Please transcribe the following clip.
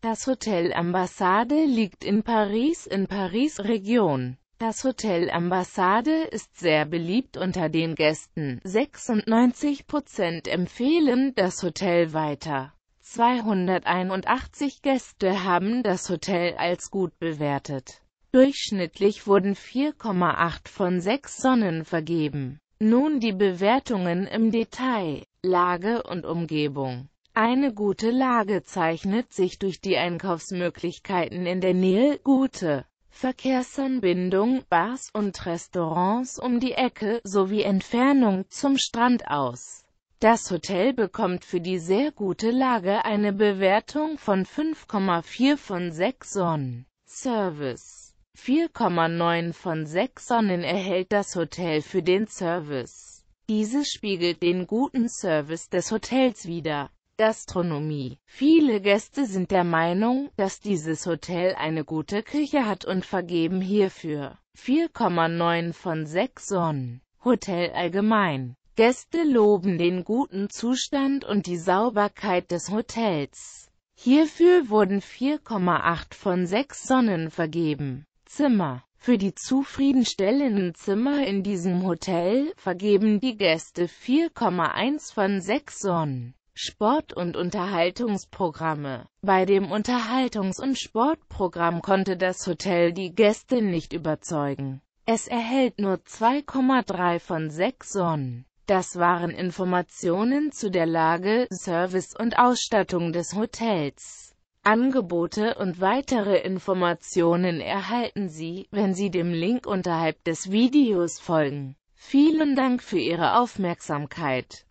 Das Hotel Ambassade liegt in Paris in Paris Region. Das Hotel Ambassade ist sehr beliebt unter den Gästen. 96% empfehlen das Hotel weiter. 281 Gäste haben das Hotel als gut bewertet. Durchschnittlich wurden 4,8 von 6 Sonnen vergeben. Nun die Bewertungen im Detail, Lage und Umgebung. Eine gute Lage zeichnet sich durch die Einkaufsmöglichkeiten in der Nähe, gute Verkehrsanbindung, Bars und Restaurants um die Ecke sowie Entfernung zum Strand aus. Das Hotel bekommt für die sehr gute Lage eine Bewertung von 5,4 von 6 Sonnen. Service 4,9 von 6 Sonnen erhält das Hotel für den Service. Dieses spiegelt den guten Service des Hotels wider. Gastronomie. Viele Gäste sind der Meinung, dass dieses Hotel eine gute Küche hat und vergeben hierfür 4,9 von 6 Sonnen. Hotel allgemein. Gäste loben den guten Zustand und die Sauberkeit des Hotels. Hierfür wurden 4,8 von 6 Sonnen vergeben. Zimmer für die zufriedenstellenden Zimmer in diesem Hotel vergeben die Gäste 4,1 von 6 Sonnen. Sport- und Unterhaltungsprogramme. Bei dem Unterhaltungs- und Sportprogramm konnte das Hotel die Gäste nicht überzeugen. Es erhält nur 2,3 von 6 Sonnen. Das waren Informationen zu der Lage, Service und Ausstattung des Hotels. Angebote und weitere Informationen erhalten Sie, wenn Sie dem Link unterhalb des Videos folgen. Vielen Dank für Ihre Aufmerksamkeit.